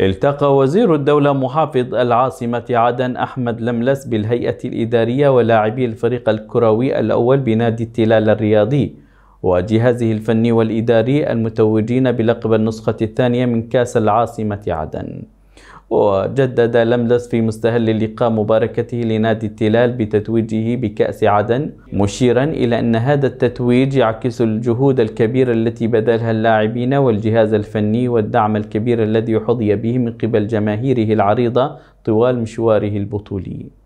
التقى وزير الدولة محافظ العاصمة عدن أحمد لملس بالهيئة الإدارية ولاعبي الفريق الكروي الأول بنادي التلال الرياضي وجهازه الفني والإداري المتوجين بلقب النسخة الثانية من كأس العاصمة عدن وجدد لملس في مستهل لقاء مباركته لنادي التلال بتتويجه بكأس عدن مشيرا إلى أن هذا التتويج يعكس الجهود الكبيرة التي بذلها اللاعبين والجهاز الفني والدعم الكبير الذي حظي به من قبل جماهيره العريضة طوال مشواره البطولي